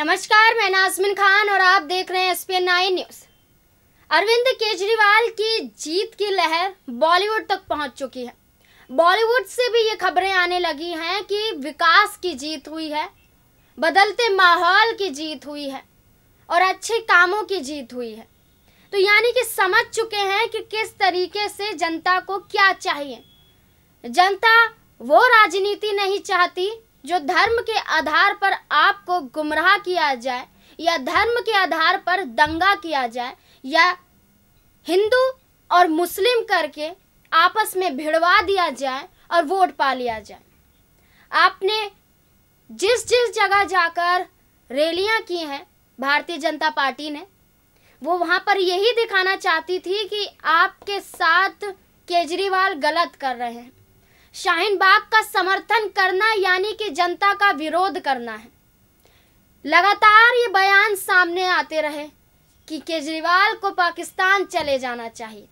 नमस्कार मैं नाजमिन खान और आप देख रहे हैं S P nine news Arvind Kejriwal की जीत की लहर बॉलीवुड तक पहुंच चुकी है बॉलीवुड से भी ये खबरें आने लगी हैं कि विकास की जीत हुई है बदलते माहौल की जीत हुई है और अच्छे कामों की जीत हुई है तो यानी कि समझ चुके हैं कि किस तरीके से जनता को क्या चाहिए जनता वो राजनीति नहीं चाहती जो धर्म के आधार पर आपको गुमराह किया जाए या धर्म के आधार पर दंगा किया जाए या हिंदू और मुस्लिम करके आपस में भिड़वा दिया जाए और वोट पा लिया जाए आपने जिस जिस जगह जाकर रैलियां की हैं भारतीय जनता पार्टी ने वो वहाँ पर यही दिखाना चाहती थी कि आपके साथ केजरीवाल गलत कर रहे हैं शाहीन बाग का समर्थन करना यानी कि जनता का विरोध करना है लगातार ये बयान सामने आते रहे कि केजरीवाल को पाकिस्तान चले जाना चाहिए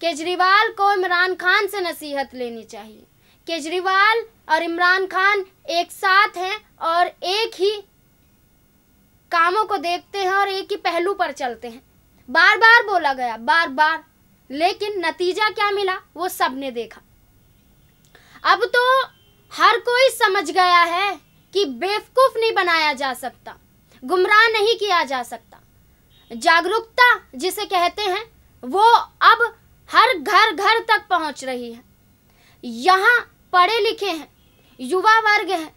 केजरीवाल को इमरान खान से नसीहत लेनी चाहिए केजरीवाल और इमरान खान एक साथ हैं और एक ही कामों को देखते हैं और एक ही पहलू पर चलते हैं बार बार बोला गया बार बार लेकिन नतीजा क्या मिला वो सबने देखा अब तो हर कोई समझ गया है कि बेवकूफ नहीं बनाया जा सकता गुमराह नहीं किया जा सकता जागरूकता जिसे कहते हैं वो अब हर घर घर तक पहुंच रही है यहाँ पढ़े लिखे हैं युवा वर्ग हैं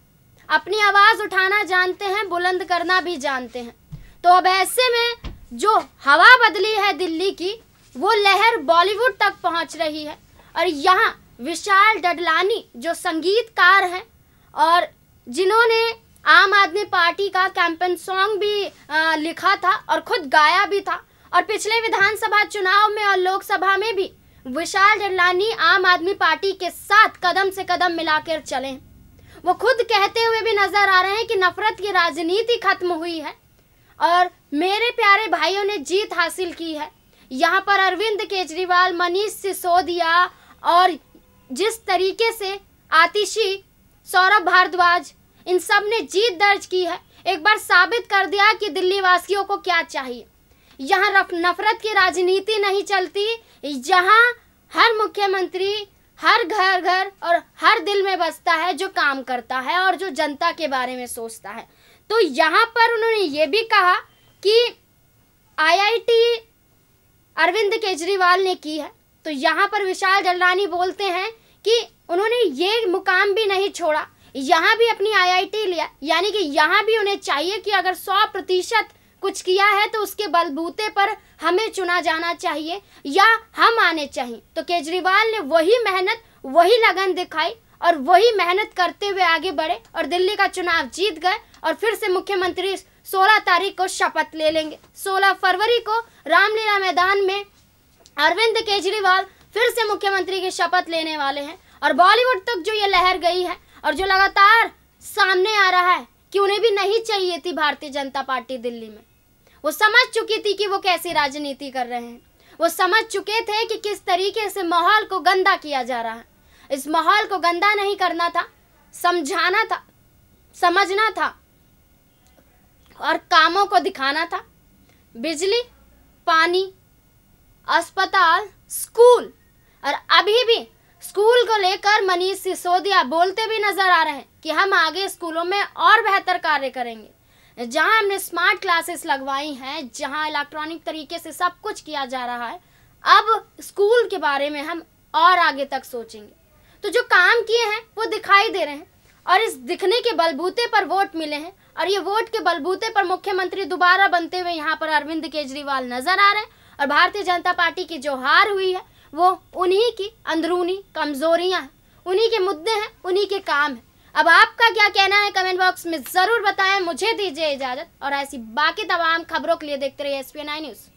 अपनी आवाज़ उठाना जानते हैं बुलंद करना भी जानते हैं तो अब ऐसे में जो हवा बदली है दिल्ली की वो लहर बॉलीवुड तक पहुंच रही है और यहाँ विशाल डडलानी जो संगीतकार हैं और जिन्होंने आम आदमी पार्टी का कैंपेन सॉन्ग भी आ, लिखा था और खुद गाया भी था और पिछले विधानसभा चुनाव में और लोकसभा में भी विशाल डडलानी आम आदमी पार्टी के साथ कदम से कदम मिलाकर चले वो खुद कहते हुए भी नजर आ रहे हैं कि नफरत की राजनीति खत्म हुई है और मेरे प्यारे भाइयों ने जीत हासिल की है यहाँ पर अरविंद केजरीवाल मनीष सिसोदिया और जिस तरीके से आतिशी सौरभ भारद्वाज इन सब ने जीत दर्ज की है एक बार साबित कर दिया कि दिल्ली वासियों को क्या चाहिए यहाँ नफरत की राजनीति नहीं चलती यहाँ हर मुख्यमंत्री हर घर घर और हर दिल में बसता है जो काम करता है और जो जनता के बारे में सोचता है तो यहाँ पर उन्होंने ये भी कहा कि आईआईटी अरविंद केजरीवाल ने की है तो यहाँ पर विशाल जलरानी बोलते हैं कि उन्होंने ये मुकाम भी नहीं छोड़ा यहाँ भी अपनी आईआईटी लिया यानी कि यहाँ भी उन्हें चाहिए कि अगर सौ प्रतिशत कुछ किया है तो उसके बलबूते पर हमें चुना जाना चाहिए या हम आने चाहिए तो केजरीवाल ने वही मेहनत वही लगन दिखाई और वही मेहनत करते हुए आगे बढ़े और दिल्ली का चुनाव जीत गए और फिर से मुख्यमंत्री 16 तारीख को शपथ ले लेंगे 16 फरवरी को रामलीला मैदान में अरविंद केजरीवाल फिर से मुख्यमंत्री की शपथ लेने वाले हैं और बॉलीवुड तक जो ये लहर गई है और जो लगातार सामने आ रहा है कि उन्हें भी नहीं चाहिए थी भारतीय जनता पार्टी दिल्ली में वो समझ चुकी थी कि वो कैसी राजनीति कर रहे हैं वो समझ चुके थे कि किस तरीके से माहौल को गंदा किया जा रहा है इस माहौल को गंदा नहीं करना था समझाना था समझना था और कामों को दिखाना था बिजली पानी अस्पताल स्कूल और अभी भी स्कूल को लेकर मनीष सिसोदिया बोलते भी नजर आ रहे हैं कि हम आगे स्कूलों में और बेहतर कार्य करेंगे जहां हमने स्मार्ट क्लासेस लगवाई हैं जहां इलेक्ट्रॉनिक तरीके से सब कुछ किया जा रहा है अब स्कूल के बारे में हम और आगे तक सोचेंगे तो जो काम किए हैं वो दिखाई दे रहे हैं और इस दिखने के बलबूते पर वोट मिले हैं और ये वोट के बलबूते पर मुख्यमंत्री दोबारा बनते हुए यहाँ पर अरविंद केजरीवाल नजर आ रहे हैं और भारतीय जनता पार्टी की जो हार हुई है वो उन्हीं की अंदरूनी कमजोरियां हैं उन्हीं के मुद्दे हैं उन्हीं के काम हैं अब आपका क्या कहना है कमेंट बॉक्स में ज़रूर बताएं मुझे दीजिए इजाज़त और ऐसी बाकी तमाम खबरों के लिए देखते रहिए एस न्यूज़